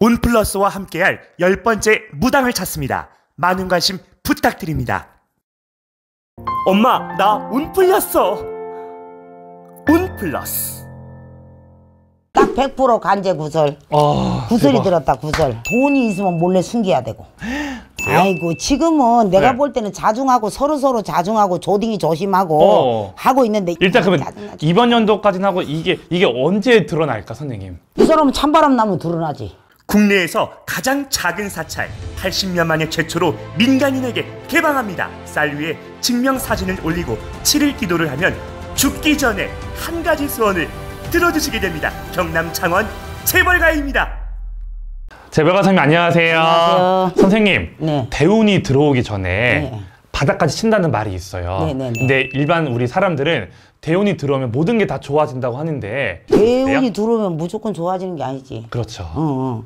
온플러스와 함께할 열 번째 무당을 찾습니다. 많은 관심 부탁드립니다. 엄마, 나 온플렸어. 온플러스. 딱 100% 간제 구설 아, 구슬이 대박. 들었다, 구설 돈이 있으면 몰래 숨겨야 되고. 아, 아이고 지금은 내가 네. 볼 때는 자중하고 서로 서로 자중하고 조딩이 조심하고 어어. 하고 있는데 일단 그러면 자중하죠. 이번 연도까지는 하고 이게 이게 언제 드러날까 선생님? 이 사람은 찬바람 나면 드러나지. 국내에서 가장 작은 사찰 80년 만에 최초로 민간인에게 개방합니다. 쌀 위에 증명 사진을 올리고 7일 기도를 하면 죽기 전에 한 가지 소원을 들어주시게 됩니다. 경남 창원 재벌가입니다. 재벌가사님 안녕하세요. 안녕하세요. 선생님 네. 대운이 들어오기 전에 네. 바닥까지 친다는 말이 있어요. 네네네. 네, 네. 근데 일반 우리 사람들은 대운이 들어오면 모든 게 다 좋아진다고 하는데 대운이 들어오면 무조건 좋아지는 게 아니지. 그렇죠. 어,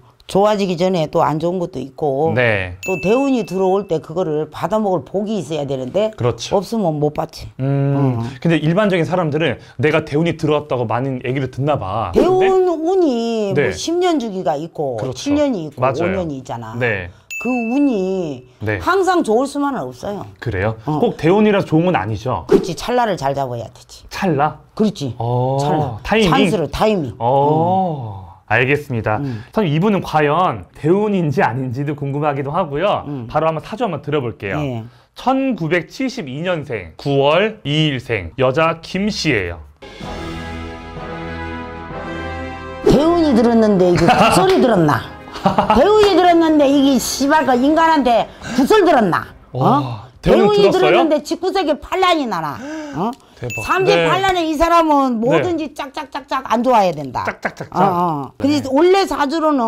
어. 좋아지기 전에 또 안 좋은 것도 있고 네. 또 대운이 들어올 때 그거를 받아먹을 복이 있어야 되는데 그렇죠. 없으면 못 받지. 음, 음. 근데 일반적인 사람들은 내가 대운이 들어왔다고 많은 얘기를 듣나 봐. 대운 운이 뭐 네. 뭐 10년 주기가 있고 그렇죠. 7년이 있고 맞아요. 5년이 있잖아. 네. 그 운이 네. 항상 좋을 수만은 없어요. 그래요? 어. 꼭 대운이라 좋은 건 아니죠? 그렇지. 찰나를 잘 잡아야 되지. 찰나? 그렇지. 어, 찰나. 타이밍? 찬스를 타이밍. 어. 음. 알겠습니다. 음. 선생님 이분은 과연 대운인지 아닌지도 궁금하기도 하고요. 음. 바로 한번 사주 한번 들어볼게요. 예. 1972년생 9월 2일생 여자 김 씨예요. 대운이 들었는데 이게 구설이 들었나? 대운이 들었는데 이게 씨발 그 인간한테 구설 들었나? 어? 대운이 들었는데 직구석에 팔란이 나나? 어? 대박. 38년에 이 사람은 네. 뭐든지 짝짝짝짝 안 좋아야 된다. 짝짝짝짝. 어, 어. 네. 근데 원래 사주로는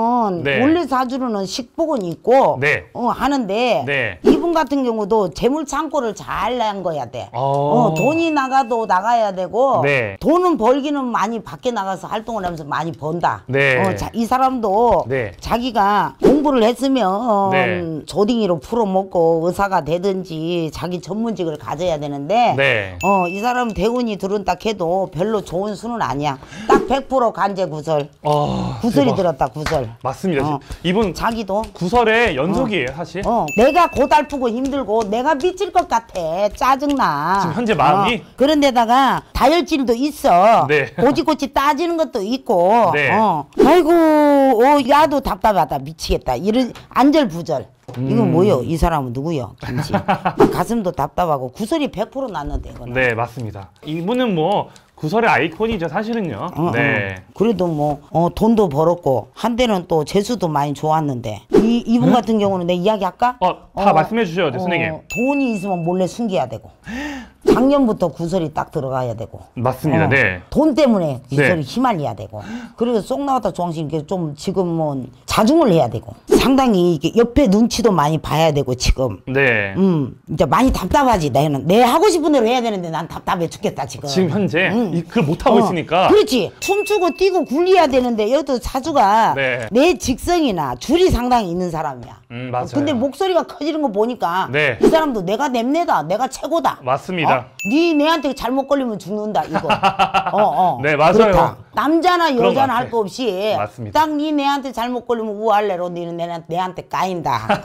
원래 사주로는 식복은 있고 어, 하는데 이분 같은 경우도 재물 창고를 잘 남겨야 돼. 아. 어, 돈이 나가도 나가야 되고 돈은 벌기는 많이 밖에 나가서 활동을 하면서 많이 번다. 어, 자, 이 사람도 자기가 공부를 했으면 조딩이로 풀어먹고 의사가 되든지 자기 전문직을 가져야 되는데 어, 이 사람 사람 대운이 들은다 해도 별로 좋은 수는 아니야. 딱 100% 간제 구설. 아, 구설이 대박. 들었다 구설. 맞습니다. 어. 이분 자기도 구설의 어. 연속이에요 어. 사실. 어. 내가 고달프고 힘들고 내가 미칠 것 같아. 짜증나. 지금 현재 마음이. 어. 그런데다가 다혈질도 있어. 네. 고지고지 따지는 것도 있고. 네. 어. 아이고 어, 야도 답답하다 미치겠다. 이런 안절부절. 음. 이거 뭐요? 이 사람은 누구요? 김치. 가슴도 답답하고 구설이 100% 났는데 이거는. 네 맞습니다. 이분은 뭐 구설의 아이콘이죠 사실은요. 어, 어. 네. 어. 그래도 뭐 어, 돈도 벌었고 한때는 또 재수도 많이 좋았는데 이 이분 응? 네? 같은 경우는 내 이야기 할까? 어다 어, 말씀해 주셔야 돼 어, 선생님. 돈이 있으면 몰래 숨겨야 되고. 작년부터 구설이 딱 들어가야 되고. 맞습니다. 어, 네. 돈 때문에 구설이 네. 휘말려야 되고. 그리고 쏙 나왔다 조항식 이좀 지금은 뭐 자중을 해야 되고. 상당히 이게 옆에 눈치도 많이 봐야 되고 지금. 네. 음 이제 많이 답답하지 내는내 하고 싶은 대로 해야 되는데 난 답답해 죽겠다 지금. 지금 현재 음. 이- 그걸 못 하고 어, 있으니까. 그렇지. 춤추고 뛰고 굴려야 되는데 여기도 사주가 네. 내 직성이나 줄이 상당히 있는 사람이야. 음 맞아요. 근데 목소리가 커지는 거 보니까 네. 이 사람도 내가 냄내다 내가 최고다 맞습니다. 맞아 네 니네한테 잘못 걸리면 죽는다 이거. 어, 어. 네 맞아요. 그렇다. 남자나 여자나 할 거 없이 딱 니내한테 네 잘못 걸리면 우할래로 니는 내한테, 내한테 까인다.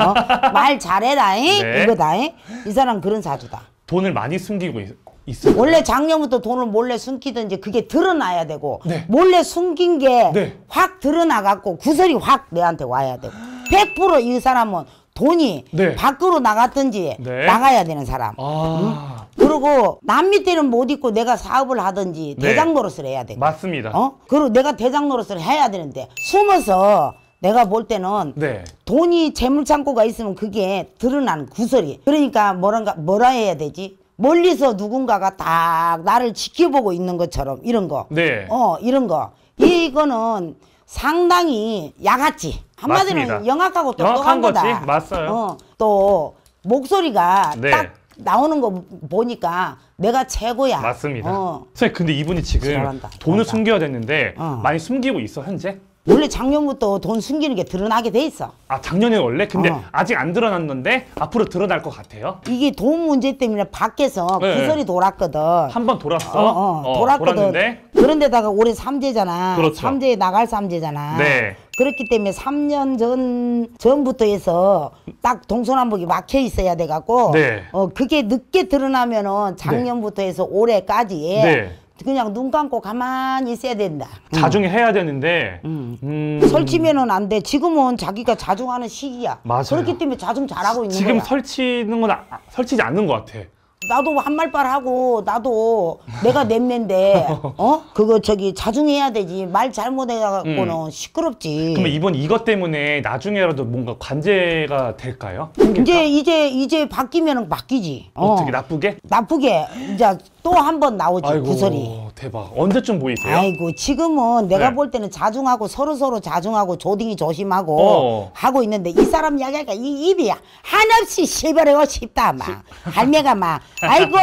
어? 말 잘해라 네. 이거다 잉? 이 사람 그런 사주다. 돈을 많이 숨기고 있, 있어요. 원래 작년부터 돈을 몰래 숨기던 이 그게 드러나야 되고 네. 몰래 숨긴 게확 네. 드러나 갖고 구설이 확 내한테 와야 되고 100%이 사람은 돈이 네. 밖으로 나갔든지 네. 나가야 되는 사람. 아. 응? 그리고 남 밑에는 못 있고 내가 사업을 하든지 네. 대장 노릇을 해야 돼. 맞습니다. 어? 그리고 내가 대장 노릇을 해야 되는데 숨어서 내가 볼 때는 네. 돈이 재물창고가 있으면 그게 드러난 구설이. 그러니까 뭐란가 뭐라 해야 되지? 멀리서 누군가가 딱 나를 지켜보고 있는 것처럼 이런 거. 네. 어 이런 거. 이거는 상당히 양아지 한마디로 영악하고 똑똑한 거다. 거지? 맞아요. 어, 또 목소리가 네. 딱 나오는 거 보니까 내가 최고야. 맞습니다. 어. 선생님 근데 이분이 지금 잘한다, 돈을 잘한다. 숨겨야 되는데 어. 많이 숨기고 있어 현재? 원래 작년부터 돈 숨기는 게 드러나게 돼 있어. 아 작년에 원래? 근데 어. 아직 안 드러났는데 앞으로 드러날 것 같아요? 이게 돈 문제 때문에 밖에서 네. 구설이 돌았거든. 한 번 돌았어? 어, 어, 어, 돌았거든. 돌았는데? 그런데다가 올해 삼재잖아. 그렇죠. 삼재에 나갈 삼재잖아. 네. 그렇기 때문에 3년 전 전부터 해서 딱 동서남북이 막혀 있어야 돼 갖고 네. 어 그게 늦게 드러나면은 네. 작년부터 해서 올해까지 네. 그냥 눈 감고 가만히 있어야 된다. 음. 자중해야 되는데 음. 음. 설치면은 안 돼. 지금은 자기가 자중하는 시기야. 맞아요. 그렇기 때문에 자중 잘하고 있는 지금 거야. 설치는 건 아, 설치지 않는 것 같아. 나도 한말빨하고 나도 내가 냄낸데 어 그거 저기 자중해야 되지 말 잘못해갖고는 음. 시끄럽지. 그럼 이번 이것 때문에 나중에라도 뭔가 관제가 될까요? 이제 이제 이제 바뀌면 바뀌지. 어. 어떻게 나쁘게? 나쁘게 이제 또 한 번 나오지 아이고. 구설이. 대박. 언제쯤 보이세요? 아이고 지금은 내가 네. 볼 때는 자중하고 서로 서로 자중하고 조딩이 조심하고 어. 하고 있는데 이 사람 이야기가 이 입이 야 한없이 시벌하고 싶다 막 할매가 막 아이고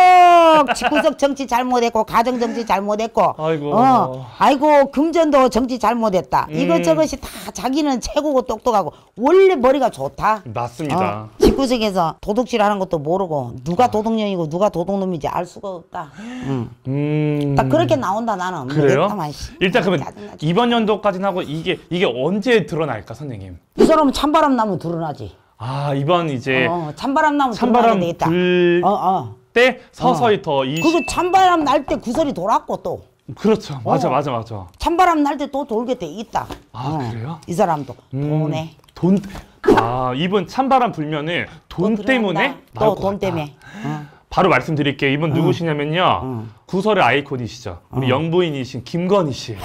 구석 정치 잘못했고 가정 정치 잘못했고 아이고 어 아이고 금전도 정치 잘못했다 음. 이것저것이 다 자기는 최고고 똑똑하고 원래 머리가 좋다. 맞습니다. 어. 구석에서 도둑질 하는 것도 모르고 누가 아. 도둑년이고 누가 도둑놈인지 알 수가 없다. 음. 음. 딱 그렇게 나온다 나는. 음, 그래요? 일단 그러면 이번 연도까지는 하고 이게 이게 언제 드러날까 선생님? 이 사람은 찬바람 나면 드러나지. 아 이번 이제 어, 어. 찬바람 나면 찬바람 드러나게 되겠다. 불 어, 어. 때 어. 서서히 더 이... 그리 찬바람 날 때 구설이 돌았고 또. 그렇죠. 맞아, 어. 맞아, 맞아. 찬바람 날 때 또 돌게 돼 있다. 아, 어. 그래요? 이 사람도 음. 돈에. 돈아 이분 찬바람 불면은 돈 때문에 돈 때문에 어. 바로 말씀드릴게요 이분 어. 누구시냐면요 어. 구설의 아이콘이시죠 우리 영부인이신 김건희 씨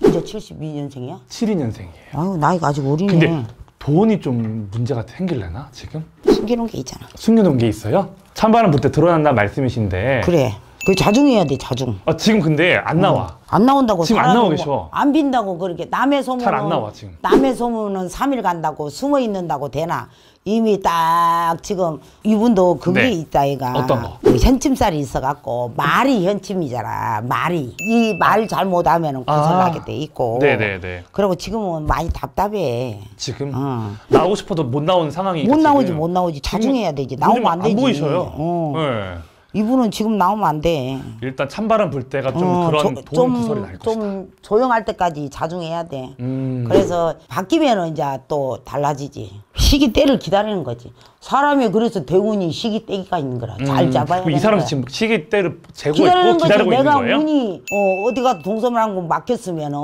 이제 72년생이야? 72년생이에요 아유 나이가 아직 어리네 근데 돈이 좀 문제가 생길래나 지금? 숨겨놓은 게 있잖아 숨겨놓은 게 있어요? 찬바람 불 때 드러난다 말씀이신데 그래 그 자중해야 돼 자중. 아 지금 근데 안 나와. 안 나온다고 지금 안 나오기 쉬워. 뭐 안 빈다고 그렇게 남의 소문은 잘안 나와 지금. 남의 소문은 삼일 간다고 숨어 있는다고 되나? 이미 딱 지금 이분도 그게 네. 있다 얘가. 어떤 거? 그 현침살이 있어갖고 말이 현침이잖아. 말이 이 말 잘못하면은 아. 하게돼 있고. 네네네. 네, 네. 그리고 지금은 많이 답답해. 지금 어. 나오고 싶어도 못 나오는 상황이 못 나오지 못 나오지 자중해야 되지 나오면 안 되지. 보이셔요. 어. 네. 이분은 지금 나오면 안 돼. 일단 찬바람 불 때가 좀 어, 그런 조, 도움 구설이 날 것이다. 좀 조용할 때까지 자중해야 돼. 음. 그래서 바뀌면 이제 또 달라지지. 시기 때를 기다리는 거지. 사람이 그래서 대운이 시기 때가 있는 거라. 잘 음. 잡아야 음. 이 사람 지금 시기 때를 재고 있고 기다리고 있는 거예요? 내가 운이 어, 어디 가서 동서문항고 막혔으면은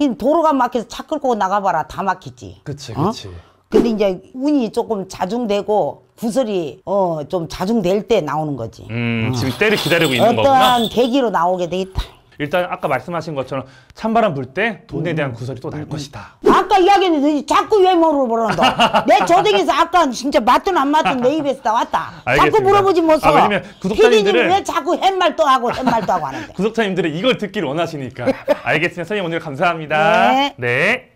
이 도로가 막혀서 차 끌고 나가봐라 다 막히지. 그치 어? 그치. 근데 이제 운이 조금 자중되고 구슬이 어 좀 자중될 때 나오는 거지. 음, 지금 때를 기다리고 있는 거구나. 어떠한 계기로 나오게 돼 있다. 일단 아까 말씀하신 것처럼 찬바람 불 때 돈에 음. 대한 구설이 또날 음. 것이다. 아까 이야기했는데 자꾸 외모로 물어는다내 조댕에서 아까 진짜 맞든 안 맞든 내 입에서 나왔다. 알겠습니다. 자꾸 물어보지 못서. 뭐 아, 왜냐면 구독자님들은- 왜 자꾸 햇말도 하고 햇말도 하고 하는데. 구독자님들이 이걸 듣기를 원하시니까. 알겠습니다. 선생님 오늘 감사합니다. 네. 네.